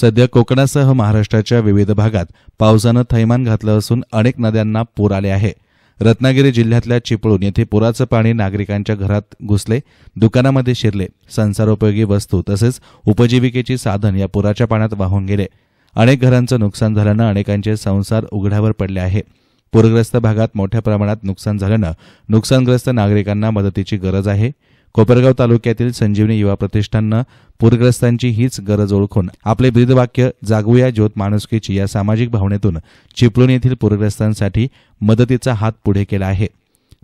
सध्या कोकणासह महाराष्ट्राच्या विविध भागात पावसानं थैमान घातलं असून अनेक नद्यांना पूर आले आहे रत्नागिरी जिल्ह्यातल्या चिपळूण येथे पुराचं पाणी नागरिकांच्या घरात घुसले दुकानामध्ये शिरले संसारोपयोगी वस्तू तसेच उपजीविकेची साधन या पुराच्या पाण्यात वाहून गेले अनेक घरांचं नुकसान झाल्यानं अनेकांचे संसार उघड्यावर पडले आहे पूरग्रस्त भागात मोठ्या प्रमाणात नुकसान झाल्यानं नुकसानग्रस्त नागरिकांना मदतीची गरज आहे कोपरगाव तालुक्यातील संजीवनी युवा प्रतिष्ठाननं पूरग्रस्तांची हीच गरज ओळखून आपले ब्रीदवाक्य जागवूया ज्योत माणुसकीची या सामाजिक भावनेतून चिपळूण येथील पूरग्रस्तांसाठी मदतीचा हात पुढे केला आहे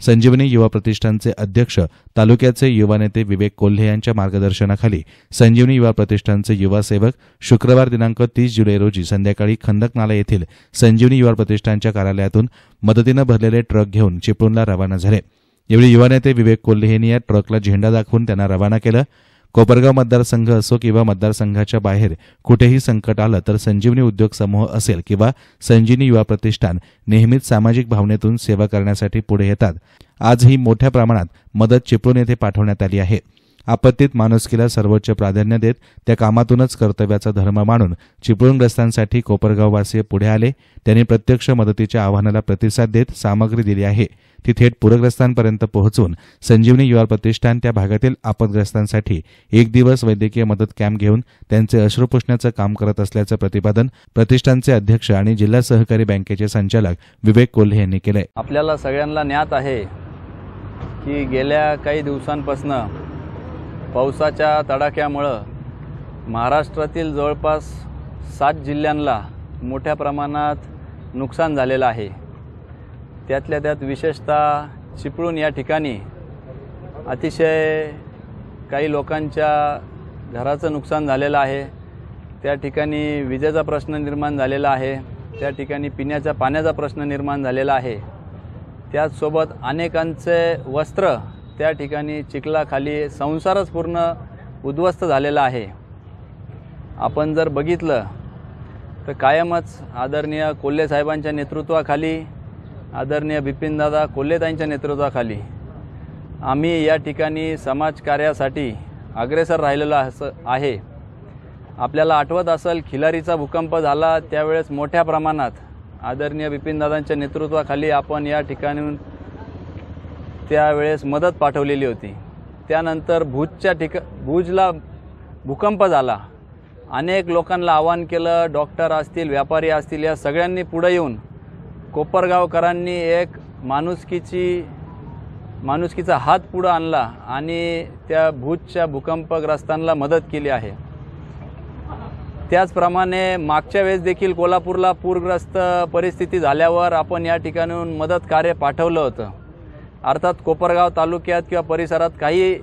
संजीवनी युवा प्रतिष्ठानचे अध्यक्ष तालुक्याचे युवा नेते विवेक कोल्हे यांच्या मार्गदर्शनाखाली संजीवनी युवा प्रतिष्ठानचे युवा सेवक शुक्रवार दिनांक तीस जुलै रोजी संध्याकाळी खंदक नाला येथील संजीवनी युवा प्रतिष्ठानच्या कार्यालयातून मदतीनं भरलेले ट्रक घेऊन चिपळूणला रवाना झाले यावेळी युवा नेते विवेक कोल्हेनी या ट्रकला झेंडा दाखवून त्यांना रवाना केलं कोपरगाव मतदारसंघ असो किंवा मतदारसंघाच्या बाहेर कुठेही संकट आलं तर संजीवनी उद्योग समूह असेल किंवा संजीवनी युवा प्रतिष्ठान नेहमीच सामाजिक भावनेतून सेवा करण्यासाठी पुढे येतात आजही मोठ्या प्रमाणात मदत चिपळूण येथे पाठवण्यात आली आहे आपत्तीत माणुसकीला सर्वोच्च प्राधान्य देत त्या कामातूनच कर्तव्याचा धर्म मानून चिपळूणग्रस्तांसाठी कोपरगाववासी पुढे आले त्यांनी प्रत्यक्ष मदतीच्या आव्हानाला प्रतिसाद देत सामग्री दिली आहे ती थेट पूरग्रस्तांपर्यंत पोहोचून संजीवनी युवा प्रतिष्ठान त्या भागातील आपदग्रस्तांसाठी एक दिवस वैद्यकीय मदत कॅम्प घेऊन त्यांचे अश्रू काम करत असल्याचं प्रतिपादन प्रतिष्ठानचे अध्यक्ष आणि जिल्हा सहकारी बँकेचे संचालक विवेक कोल्हे यांनी केलं आपल्याला सगळ्यांना ज्ञात आहे की गेल्या काही दिवसांपासून पावसाच्या तडाख्यामुळं महाराष्ट्रातील जवळपास सात जिल्ह्यांना मोठ्या प्रमाणात नुकसान झालेलं आहे त्यातल्या त्यात विशेषतः चिपळूण या ठिकाणी अतिशय काही लोकांच्या घराचं नुकसान झालेलं आहे त्या ठिकाणी विजेचा प्रश्न निर्माण झालेला आहे त्या ठिकाणी पिण्याच्या पाण्याचा प्रश्न निर्माण झालेला आहे त्याचसोबत अनेकांचे वस्त्र त्या ठिकाणी चिखलाखाली संसारच पूर्ण उद्ध्वस्त झालेला आहे आपण जर बघितलं तर कायमच आदरणीय साहेबांच्या नेतृत्वाखाली आदरणीय बिपिनदादा कोल्हेताईंच्या नेतृत्वाखाली आम्ही या ठिकाणी समाजकार्यासाठी अग्रेसर राहिलेलो असं आहे आपल्याला आठवत असेल खिलारीचा भूकंप झाला त्यावेळेस मोठ्या प्रमाणात आदरणीय बिपिनदादांच्या नेतृत्वाखाली आपण या ठिकाणी त्यावेळेस मदत पाठवलेली होती त्यानंतर भूजच्या ठिका भूजला भूकंप झाला अनेक लोकांना आवाहन केलं डॉक्टर असतील व्यापारी असतील या सगळ्यांनी पुढं येऊन कोपरगावकरांनी एक माणुसकीची माणुसकीचा हात पुढं आणला आणि त्या भूजच्या भूकंपग्रस्तांना मदत केली आहे त्याचप्रमाणे मागच्या वेळेस देखील कोल्हापूरला पूरग्रस्त परिस्थिती झाल्यावर आपण या ठिकाणून मदत कार्य पाठवलं होतं अर्थात कोपरगाव तालुक्यात किंवा परिसरात काही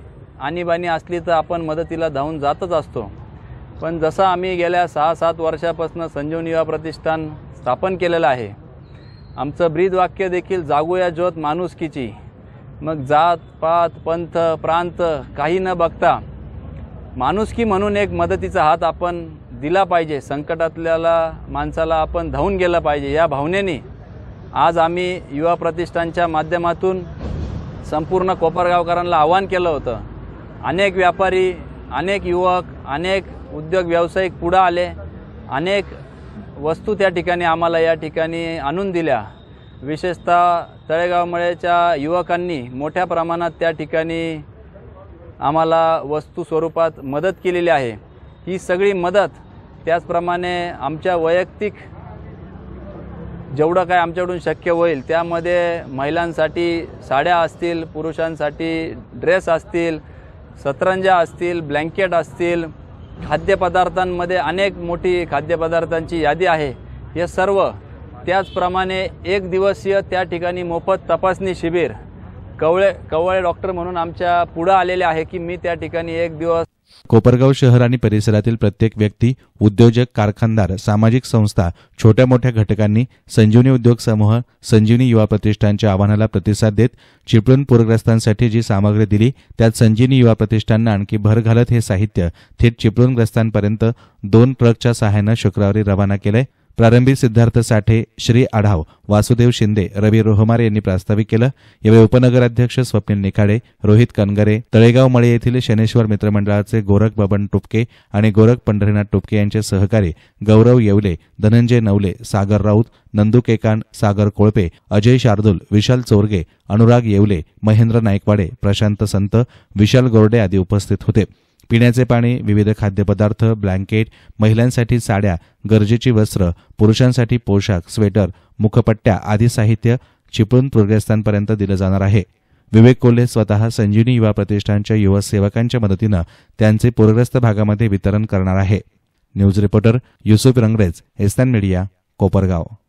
आणीबाणी असली तर आपण मदतीला धावून जातच असतो पण जसं आम्ही गेल्या सहा सात वर्षापासून संजीवनीवा युवा प्रतिष्ठान स्थापन केलेलं आहे आमचं ब्रीद वाक्य देखील जागूया ज्योत माणुसकीची मग जात पात पंथ प्रांत काही न बघता माणुसकी म्हणून एक मदतीचा हात आपण दिला पाहिजे संकटातल्याला माणसाला आपण धावून गेलं पाहिजे या भावनेने आज आम्ही युवा प्रतिष्ठानच्या माध्यमातून संपूर्ण कोपरगावकरांना आवाहन केलं होतं अनेक व्यापारी अनेक युवक अनेक उद्योग व्यावसायिक पुढं आले अनेक वस्तू त्या ठिकाणी आम्हाला या ठिकाणी आणून दिल्या विशेषतः मळेच्या युवकांनी मोठ्या प्रमाणात त्या ठिकाणी आम्हाला वस्तू स्वरूपात मदत केलेली आहे ही सगळी मदत त्याचप्रमाणे आमच्या वैयक्तिक जेवढं काय आमच्याकडून शक्य होईल त्यामध्ये महिलांसाठी साड्या असतील पुरुषांसाठी ड्रेस असतील सतरंजा असतील ब्लँकेट असतील खाद्यपदार्थांमध्ये अनेक मोठी खाद्यपदार्थांची यादी आहे हे सर्व त्याचप्रमाणे एक दिवसीय त्या ठिकाणी मोफत तपासणी शिबिर कवळे कवळे डॉक्टर म्हणून आमच्या पुढे आलेले आहे की मी त्या ठिकाणी एक दिवस कोपरगाव शहर आणि परिसरातील प्रत्येक व्यक्ती उद्योजक कारखानदार सामाजिक संस्था छोट्या मोठ्या घटकांनी संजीवनी उद्योग समूह संजीवनी युवा प्रतिष्ठानच्या आव्हानाला प्रतिसाद देत चिपळूण पूरग्रस्तांसाठी जी सामग्री दिली त्यात संजीवनी युवा प्रतिष्ठाननं आणखी भर घालत हे साहित्य थेट चिपळूणग्रस्तांपर्यंत दोन ट्रकच्या सहाय्यानं शुक्रवारी रवाना केलंय प्रारंभी सिद्धार्थ साठे श्री आढाव वासुदेव शिंदे रवी रोहमारे यांनी प्रास्ताविक केलं यावेळी उपनगराध्यक्ष स्वप्नील निखाडे रोहित कनगरे तळेगाव मळे येथील शनेश्वर मित्रमंडळाचे गोरख बबन टुपके आणि गोरख पंढरीनाथ टुपके यांचे सहकारी गौरव येवले धनंजय नवले सागर राऊत नंदू केकान सागर कोळपे अजय शार्दुल विशाल चोरगे अनुराग येवले महेंद्र नायकवाडे प्रशांत संत विशाल गोरडे आदी उपस्थित होते पिण्याचे पाणी विविध खाद्यपदार्थ ब्लँकेट महिलांसाठी साड्या गरजेची वस्त्र पुरुषांसाठी पोशाख स्वेटर मुखपट्ट्या आदी साहित्य चिपळून पूरग्रस्तांपर्यंत दिलं जाणार आहे विवेक कोल्हे स्वतः संजीवनी युवा प्रतिष्ठानच्या युवा सेवकांच्या मदतीनं त्यांचे पूरग्रस्त भागामध्ये वितरण करणार आहे न्यूज रिपोर्टर युसुफ रंगरेज एस्तान मीडिया कोपरगाव